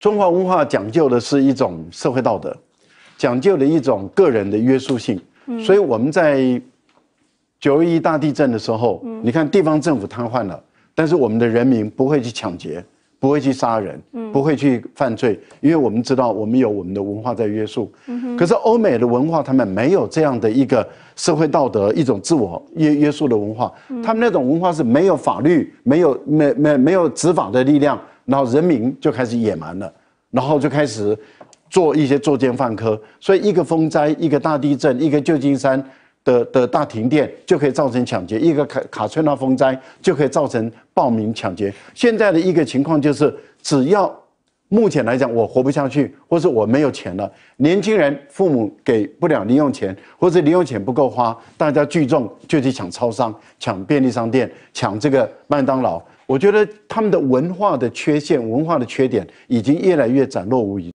中华文化讲究的是一种社会道德，讲究的一种个人的约束性。嗯，所以我们在九一一大地震的时候，嗯，你看地方政府瘫痪了，但是我们的人民不会去抢劫，不会去杀人，嗯，不会去犯罪，因为我们知道我们有我们的文化在约束。嗯，可是欧美的文化，他们没有这样的一个社会道德，一种自我约约束的文化。嗯，他们那种文化是没有法律，没有没没没有执法的力量。然后人民就开始野蛮了，然后就开始做一些作奸犯科。所以一个风灾，一个大地震，一个旧金山的的大停电就可以造成抢劫；一个卡卡特纳风灾就可以造成暴民抢劫。现在的一个情况就是，只要目前来讲我活不下去，或是我没有钱了，年轻人父母给不了零用钱，或者零用钱不够花，大家聚众就去抢超商、抢便利商店、抢这个麦当劳。我觉得他们的文化的缺陷、文化的缺点，已经越来越展露无遗。